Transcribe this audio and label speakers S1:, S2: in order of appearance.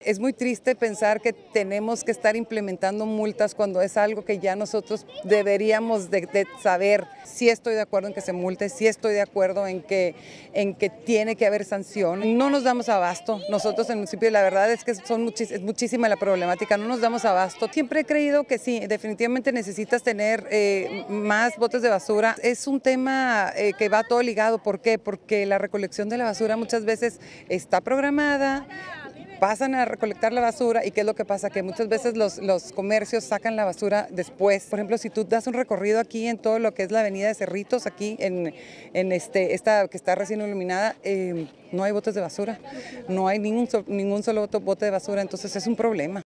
S1: Es muy triste pensar que tenemos que estar implementando multas cuando es algo que ya nosotros deberíamos de, saber. Sí estoy de acuerdo en que se multe, sí estoy de acuerdo en que, en que tiene que haber sanción. No nos damos abasto. Nosotros en el municipio, la verdad es que son es muchísima la problemática, no nos damos abasto. Siempre he creído que sí, definitivamente necesitas tener eh, más botes de basura. Es un tema eh, que va todo ligado. ¿Por qué? Porque la recolección de la basura muchas veces está programada, pasan a recolectar la basura y qué es lo que pasa, que muchas veces los, los comercios sacan la basura después. Por ejemplo, si tú das un recorrido aquí en todo lo que es la avenida de Cerritos, aquí en, este, esta que está recién iluminada, eh, no hay botes de basura, no hay ningún, ningún solo bote de basura, entonces es un problema.